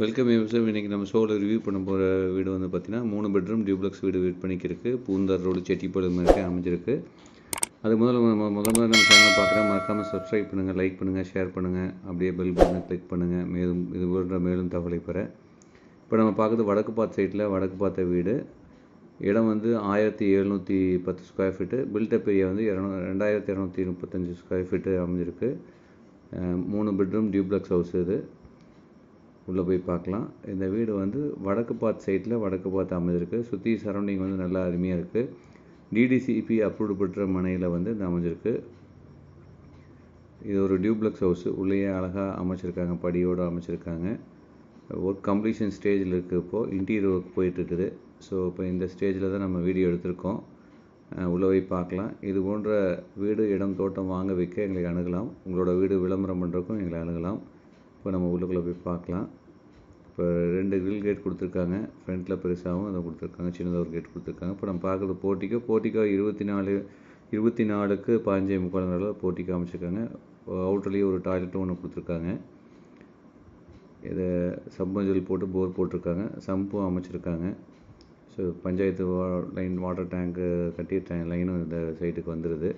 welcome use இன்றைக்கி நம்ம ஷோவில் ரிவ்யூ பண்ண போகிற வீடு வந்து பார்த்தீங்கன்னா மூணு பெட்ரூம் டியூப்ளக்ஸ் வீடு விற்பனைக்கு இருக்குது பூந்தார் ரோடு செட்டிப்பாடு மாதிரி அமைஞ்சிருக்கு அது முதல்ல முதல் முதல்ல நம்ம சேனல் பார்க்குறேன் மறக்காமல் சப்ஸ்கிரைப் பண்ணுங்கள் லைக் பண்ணுங்கள் ஷேர் பண்ணுங்கள் அப்படியே பெல் பட்டனை கிளிக் பண்ணுங்கள் மேலும் இது போன்ற மேலும் தகவலை பெற இப்போ நம்ம பார்க்குறது வடக்கு பாத் சைட்டில் வடக்கு பார்த்த வீடு இடம் வந்து ஆயிரத்தி எழுநூற்றி பத்து ஸ்கொயர் ஃபீட்டு பில்டப் ஏரியா வந்து இரநூ ரெண்டாயிரத்தி இரநூத்தி முப்பத்தஞ்சு ஸ்கொயர் ஃபீட்டு அமைஞ்சிருக்கு மூணு பெட்ரூம் டியூப்ளக்ஸ் ஹவுஸ் இது உள்ளே போய் பார்க்கலாம் இந்த வீடு வந்து வடக்கு பார்த்து சைட்டில் வடக்கு பார்த்து அமைஞ்சிருக்கு சுற்றி சரௌண்டிங் வந்து நல்லா அருமையாக இருக்குது டிடிசிபி அப்ரூவ்டு பெற்ற மனையில் வந்து இது அமைஞ்சிருக்கு இது ஒரு டியூப்ளக்ஸ் ஹவுஸு உள்ளேயே அழகாக அமைச்சிருக்காங்க படியோடு அமைச்சிருக்காங்க ஒர்க் கம்ப்ளீஷன் ஸ்டேஜில் இருக்குது இப்போது இன்டீரியர் ஒர்க் போயிட்டுருக்குது ஸோ இப்போ இந்த ஸ்டேஜில் தான் நம்ம வீடியோ எடுத்திருக்கோம் உள்ளே போய் பார்க்கலாம் இது போன்ற வீடு இடம் தோட்டம் வாங்க வைக்க எங்களை அணுகலாம் உங்களோட வீடு விளம்பரம் பண்ணுறக்கும் எங்களை அணுகலாம் இப்போ நம்ம உள்ளுக்குள்ளே போய் பார்க்கலாம் இப்போ ரெண்டு கிரில் கேட் கொடுத்துருக்காங்க ஃப்ரண்ட்டில் பெருசாகவும் அதை கொடுத்துருக்காங்க சின்னதாக ஒரு கேட் கொடுத்துருக்காங்க இப்போ நம்ம பார்க்குறது போட்டிக்கோ போட்டிக்கோ இருபத்தி நாலு இருபத்தி நாலுக்கு பாஞ்சே முக்கால் போட்டிக்கு அமைச்சிருக்காங்க அவுட்டர்லேயே ஒரு டாய்லெட்டும் ஒன்று கொடுத்துருக்காங்க இதை சப்மர்ஜல் போட்டு போர் போட்டிருக்காங்க சம்பும் அமைச்சிருக்காங்க ஸோ பஞ்சாயத்து லைன் வாட்டர் டேங்க்கு கட்டிய லைனும் இந்த சைட்டுக்கு வந்துடுது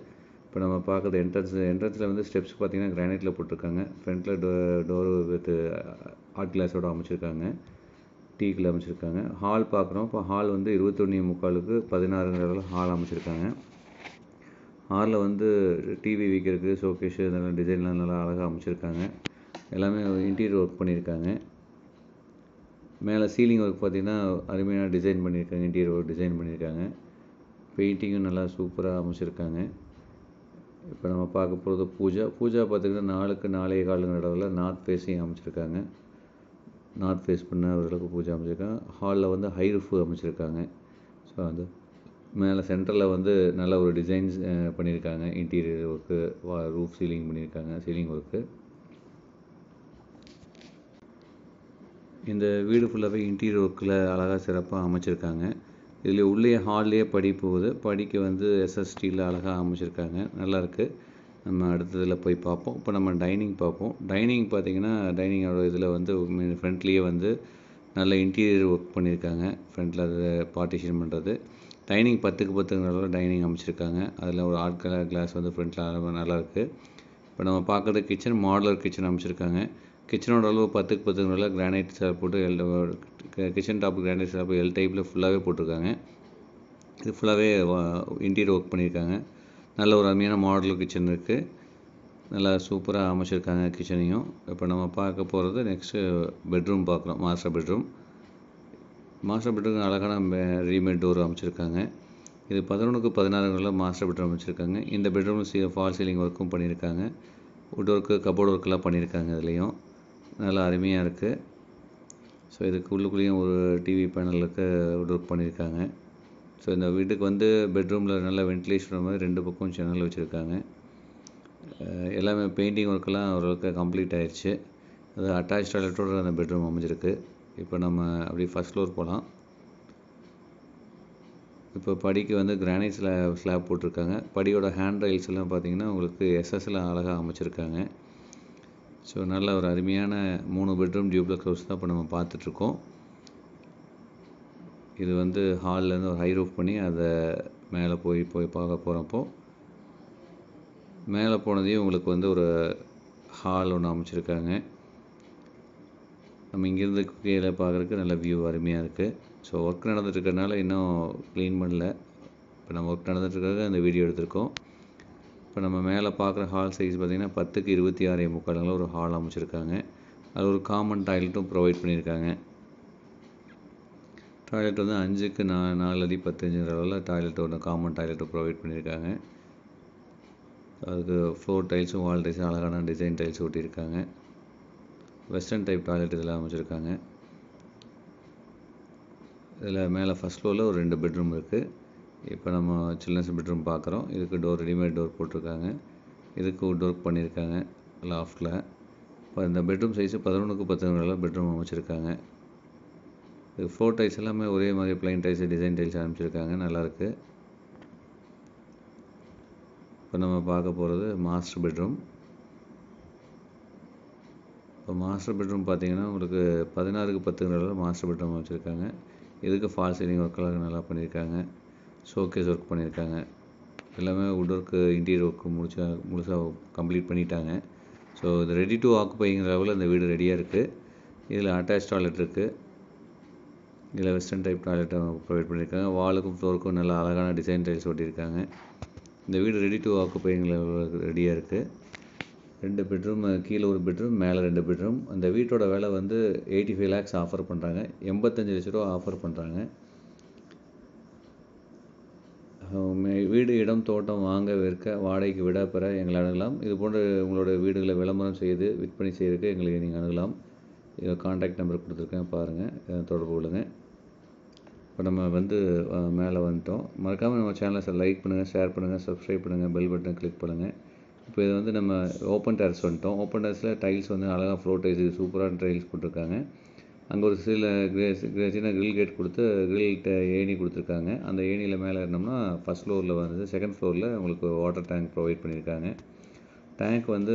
இப்போ நம்ம பார்க்குறது என்ட்ரன்ஸ் என்ட்ரன்ஸில் வந்து ஸ்டெப்ஸ் பார்த்தீங்கன்னா கிரானைட்டில் போட்டிருக்காங்க ஃப்ரண்ட்டில் டோ டோர் வித் ஆர்ட் கிளாஸோடு அமைச்சிருக்காங்க டீக்கில் அமைச்சிருக்காங்க ஹால் பார்க்குறோம் இப்போ ஹால் வந்து இருபத்தொன்று முக்காலுக்கு பதினாறுங்கிறதுல ஹால் அமைச்சிருக்காங்க ஹாலில் வந்து டிவி வைக்கிறதுக்கு ஷோகேஷு இதெல்லாம் டிசைன்லாம் நல்லா அழகாக அமைச்சிருக்காங்க எல்லாமே இன்டீரியர் ஒர்க் பண்ணியிருக்காங்க மேலே சீலிங் ஒர்க் பார்த்திங்கன்னா அருமையான டிசைன் பண்ணியிருக்காங்க இன்டீரியர் ஒர்க் டிசைன் பண்ணியிருக்காங்க பெயிண்டிங்கும் நல்லா சூப்பராக அமைச்சிருக்காங்க இப்போ நம்ம பார்க்க போகிறது பூஜா பூஜா பார்த்திங்கன்னா நாளுக்கு நாளைய கால நடவில் நார்த் ஃபேஸையும் அமைச்சிருக்காங்க நார்த் ஃபேஸ் பண்ணவர்களுக்கு பூஜை அமைச்சிருக்காங்க ஹாலில் வந்து ஹை ரூஃப் அமைச்சிருக்காங்க ஸோ அந்த மேலே சென்டரில் வந்து நல்ல ஒரு டிசைன்ஸ் பண்ணியிருக்காங்க இன்டீரியர் ஒர்க்கு ரூஃப் சீலிங் பண்ணியிருக்காங்க சீலிங் ஒர்க்கு இந்த வீடு ஃபுல்லாகவே இன்டீரியர் ஒர்க்கில் அழகாக சிறப்பாக அமைச்சிருக்காங்க இதில் உள்ளே ஹால்லேயே படிப்போகுது படிக்க வந்து எஸ்எஸ்டியில் அழகாக அமைச்சிருக்காங்க நல்லாயிருக்கு நம்ம அடுத்ததில் போய் பார்ப்போம் இப்போ நம்ம டைனிங் பார்ப்போம் டைனிங் பார்த்திங்கன்னா டைனிங்கோட இதில் வந்து ஃப்ரண்ட்லேயே வந்து நல்ல இன்டீரியர் ஒர்க் பண்ணியிருக்காங்க ஃப்ரண்ட்டில் அதை பார்ட்டிஷன் பண்ணுறது டைனிங் பத்துக்கு பத்துங்கிறத டைனிங் அமைச்சிருக்காங்க அதில் ஒரு ஆட் கலர் கிளாஸ் வந்து ஃப்ரண்ட்டில் நல்லாயிருக்கு இப்போ நம்ம பார்க்குறது கிச்சன் மாடலர் கிச்சன் அமைச்சிருக்காங்க கிச்சனோட அளவு பத்துக்கு பத்துக்கு நல்லா கிரானைட் சார் போட்டு L kitchen top granite slab L டைப்பில் ஃபுல்லாகவே போட்டிருக்காங்க இது ஃபுல்லாகவே இன்டீரியர் ஒர்க் பண்ணியிருக்காங்க நல்ல ஒரு அருமையான மாடல் கிச்சன் இருக்குது நல்லா சூப்பராக அமைச்சிருக்காங்க கிச்சனையும் இப்போ நம்ம பார்க்க போகிறது நெக்ஸ்ட்டு பெட்ரூம் பார்க்குறோம் மாஸ்டர் பெட்ரூம் மாஸ்டர் பெட்ரூம் அழகான ரீமேட் டோர் அமைச்சிருக்காங்க இது பதினொன்றுக்கு பதினாறுங்களில் மாஸ்டர் பெட்ரூம் அமைச்சிருக்காங்க இந்த பெட்ரூம் சீ ஃபால் சீலிங் ஒர்க்கும் பண்ணியிருக்காங்க வுட் ஒர்க்கு கபோர்டு ஒர்க்கெலாம் பண்ணியிருக்காங்க இதுலேயும் நல்லா அருமையாக இருக்குது ஸோ இதுக்கு உள்ளுக்குள்ளேயும் ஒரு டிவி பேனலுக்கு ஒர்க் பண்ணியிருக்காங்க ஸோ இந்த வீட்டுக்கு வந்து பெட்ரூமில் நல்லா வென்டிலேஷன் மாதிரி ரெண்டு பக்கம் சேனல் வச்சுருக்காங்க எல்லாமே பெயிண்டிங் ஒர்க்கெல்லாம் ஓரளவுக்கு கம்ப்ளீட் ஆயிடுச்சு அது அட்டாச் டாய்லெட்டோடு அந்த பெட்ரூம் அமைஞ்சிருக்கு இப்போ நம்ம அப்படியே ஃபஸ்ட் ஃப்ளோர் போகலாம் இப்போ படிக்கு வந்து கிரானைட் ஸ்லா ஸ்லாப் போட்டிருக்காங்க படியோட ஹேண்ட் ரைல்ஸ் எல்லாம் பார்த்தீங்கன்னா உங்களுக்கு எஸ்எஸ்எல் அழகாக அமைச்சிருக்காங்க ஸோ நல்ல ஒரு அருமையான மூணு பெட்ரூம் டியூப்ளக் ஹவுஸ் தான் இப்போ நம்ம பார்த்துட்ருக்கோம் இது வந்து ஹால்லேருந்து ஒரு ஹை ரூஃப் பண்ணி அதை மேலே போய் போய் பார்க்க போகிறப்போ மேலே போனதையும் உங்களுக்கு வந்து ஒரு ஹால் ஒன்று அமைச்சிருக்காங்க நம்ம இங்கேருந்து கீழே பார்க்குறதுக்கு நல்ல வியூ அருமையாக இருக்குது ஸோ ஒர்க் நடந்துகிட்ருக்கறனால இன்னும் க்ளீன் பண்ணல இப்போ நம்ம ஒர்க் நடந்துகிட்ருக்கறதுக்கு அந்த வீடியோ எடுத்திருக்கோம் இப்போ நம்ம மேலே பார்க்குற ஹால் சைஸ் பார்த்திங்கன்னா பத்துக்கு இருபத்தி ஆறே முக்கால் ஒரு ஹால் அமைச்சிருக்காங்க அது ஒரு காமன் டாய்லெட்டும் ப்ரொவைட் பண்ணியிருக்காங்க டாய்லெட் வந்து அஞ்சுக்கு நா நாலு அடி பத்தஞ்சுங்கிற அளவில் டாய்லெட் ஒன்று காமன் டாய்லெட்டும் ப்ரொவைட் பண்ணியிருக்காங்க அதுக்கு ஃப்ளோர் டைல்ஸும் வால் டைல்ஸும் அழகான டிசைன் டைல்ஸ் ஒட்டியிருக்காங்க வெஸ்டர்ன் டைப் டாய்லெட் இதில் அமைச்சிருக்காங்க இதில் மேலே ஃபஸ்ட் ஃப்ளோரில் ஒரு ரெண்டு பெட்ரூம் இருக்குது இப்போ நம்ம சில்ட்ரன்ஸ் பெட்ரூம் பார்க்குறோம் இதுக்கு டோர் ரெடிமேட் டோர் போட்டிருக்காங்க இதுக்கு வுட் ஒர்க் பண்ணியிருக்காங்க லாஃப்டில் இப்போ இந்த பெட்ரூம் சைஸு பதினொன்றுக்கு பத்தொன்றுலாம் பெட்ரூம் அமைச்சிருக்காங்க இது ஃப்ளோர் டைல்ஸ் எல்லாமே ஒரே மாதிரி பிளைன் டைல்ஸ் டிசைன் டைல்ஸ் அமைச்சிருக்காங்க நல்லாயிருக்கு இப்போ நம்ம பார்க்க போகிறது மாஸ்டர் பெட்ரூம் இப்போ மாஸ்டர் பெட்ரூம் பார்த்தீங்கன்னா உங்களுக்கு பதினாறுக்கு பத்துங்கிற மாஸ்டர் பெட்ரூம் வச்சுருக்காங்க இதுக்கு ஃபால் சீலிங் ஒர்க்கெல்லாம் நல்லா பண்ணியிருக்காங்க ஷோகேஸ் ஒர்க் பண்ணியிருக்காங்க எல்லாமே உட் ஒர்க்கு இன்டீரியர் ஒர்க்கு முடிச்சா முழுசாக கம்ப்ளீட் பண்ணிட்டாங்க ஸோ இது ரெடி டு ஆக்குப்பைங்கிற லெவலில் இந்த வீடு ரெடியாக இருக்குது இதில் அட்டாச் டாய்லெட் இருக்குது இதில் வெஸ்டர்ன் டைப் டாய்லெட்டை ப்ரொவைட் பண்ணியிருக்காங்க வாலுக்கும் ஃப்ளோருக்கும் நல்லா அழகான டிசைன் டைல்ஸ் ஓட்டியிருக்காங்க இந்த வீடு ரெடி டு ஆக்குப்பைங்கிற லெவலில் ரெடியாக இருக்குது ரெண்டு பெட்ரூம் கீழே ஒரு பெட்ரூம் மேலே ரெண்டு பெட்ரூம் அந்த வீட்டோட விலை வந்து எயிட்டி ஃபைவ் லேக்ஸ் ஆஃபர் பண்ணுறாங்க எண்பத்தஞ்சு லட்ச ரூபா ஆஃபர் பண்ணுறாங்க வீடு இடம் தோட்டம் வாங்க விற்க வாடகைக்கு விட பெற எங்களை அணுகலாம் இது போன்ற உங்களோட வீடுகளை விளம்பரம் செய்து விற்பனை செய்கிறதுக்கு எங்களுக்கு நீங்கள் அணுகலாம் இதை காண்டாக்ட் நம்பர் கொடுத்துருக்கேன் பாருங்கள் தொடர்பு கொள்ளுங்கள் இப்போ நம்ம வந்து மேலே வந்துட்டோம் மறக்காமல் நம்ம சேனலை சார் லைக் பண்ணுங்கள் ஷேர் பண்ணுங்கள் சப்ஸ்கிரைப் பண்ணுங்கள் பெல் பட்டனை கிளிக் பண்ணுங்கள் இப்போ இது வந்து நம்ம ஓப்பன் டேர்ஸ் வந்துட்டோம் ஓப்பன் டேர்ஸில் டைல்ஸ் வந்து அழகாக ஃப்ளோர் டைல்ஸ் சூப்பரான டைல்ஸ் போட்டிருக்காங்க அங்கே ஒரு சில சின்ன கிரில் கேட் கொடுத்து கிரில் ஏணி கொடுத்துருக்காங்க அந்த ஏணியில் மேலே இருந்தோம்னா ஃபஸ்ட் ஃப்ளோரில் வந்து செகண்ட் ஃப்ளோரில் உங்களுக்கு வாட்டர் டேங்க் ப்ரொவைட் பண்ணியிருக்காங்க டேங்க் வந்து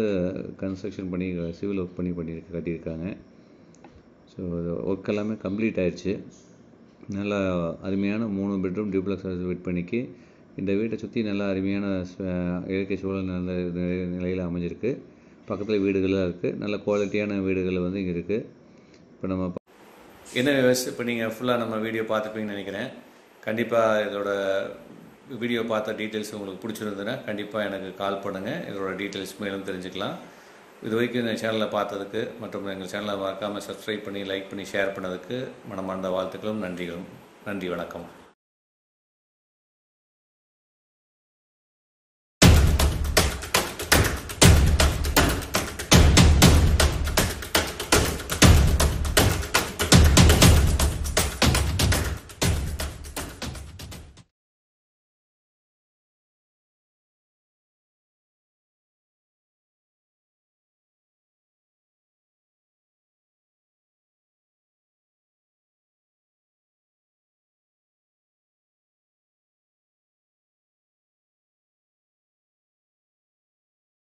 கன்ஸ்ட்ரக்ஷன் பண்ணி சிவில் ஒர்க் பண்ணி பண்ணி கட்டியிருக்காங்க ஸோ ஒர்க் எல்லாமே கம்ப்ளீட் ஆயிடுச்சு நல்லா அருமையான மூணு பெட்ரூம் டியூப்ளக்ஸ் வெயிட் பண்ணிக்கு இந்த வீட்டை சுற்றி நல்லா அருமையான இயற்கை சூழல் நல்ல நிலையில் அமைஞ்சிருக்கு பக்கத்தில் வீடுகளாக இருக்குது நல்ல குவாலிட்டியான வீடுகள் வந்து இங்கே இருக்குது இப்போ நம்ம என்ன விவசாயம் இப்போ நீங்கள் ஃபுல்லாக நம்ம வீடியோ பார்த்துப்பீங்கன்னு நினைக்கிறேன் கண்டிப்பாக இதோட வீடியோ பார்த்த டீட்டெயில்ஸ் உங்களுக்கு பிடிச்சிருந்ததுன்னா கண்டிப்பாக எனக்கு கால் பண்ணுங்கள் இதோட டீட்டெயில்ஸ் மேலும் தெரிஞ்சுக்கலாம் இது வரைக்கும் இந்த சேனலில் பார்த்ததுக்கு மற்றும் எங்கள் சேனலை மறக்காமல் சப்ஸ்கிரைப் பண்ணி லைக் பண்ணி ஷேர் பண்ணதுக்கு மனமார்ந்த வாழ்த்துக்களும் நன்றிகளும் நன்றி வணக்கம்